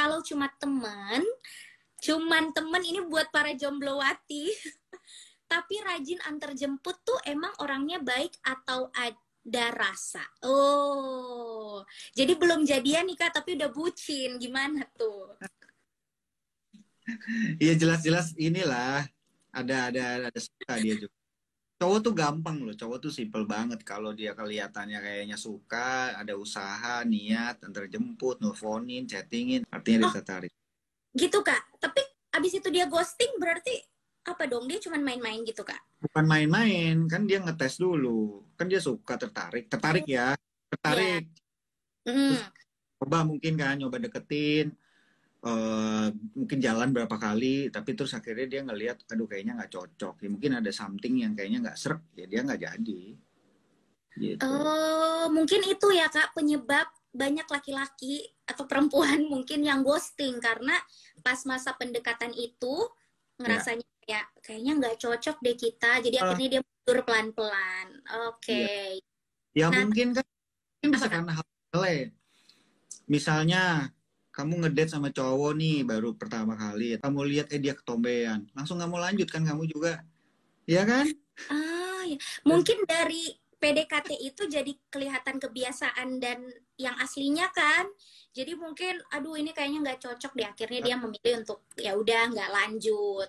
kalau cuma teman cuma teman ini buat para jomblowati tapi rajin antar jemput tuh emang orangnya baik atau ada rasa oh jadi belum jadian nih kak tapi udah bucin gimana tuh iya jelas-jelas inilah ada ada ada suka dia juga cowok tuh gampang loh cowok tuh simple banget kalau dia kelihatannya kayaknya suka ada usaha niat antar jemput nelfonin chattingin artinya oh, dia tertarik gitu kak tapi abis itu dia ghosting berarti apa dong dia cuma main-main gitu kak bukan main-main kan dia ngetes dulu kan dia suka tertarik tertarik iya. ya tertarik yeah. mm. Terus, coba mungkin kan nyoba deketin Uh, mungkin jalan berapa kali tapi terus akhirnya dia ngelihat aduh kayaknya nggak cocok ya mungkin ada something yang kayaknya nggak serak ya dia nggak jadi gitu. oh mungkin itu ya kak penyebab banyak laki-laki atau perempuan mungkin yang ghosting karena pas masa pendekatan itu ya. ngerasanya ya, ya kayaknya nggak cocok deh kita jadi uh, akhirnya dia mundur pelan-pelan oke okay. ya, ya nah, mungkin kan mungkin bisa karena -hal lain misalnya kamu ngedate sama cowok nih baru pertama kali kamu lihat eh dia ketombean langsung nggak mau lanjut kan kamu juga ya kan ah ya. mungkin dari PDKT itu jadi kelihatan kebiasaan dan yang aslinya kan jadi mungkin aduh ini kayaknya nggak cocok di akhirnya dia ah. memilih untuk ya udah nggak lanjut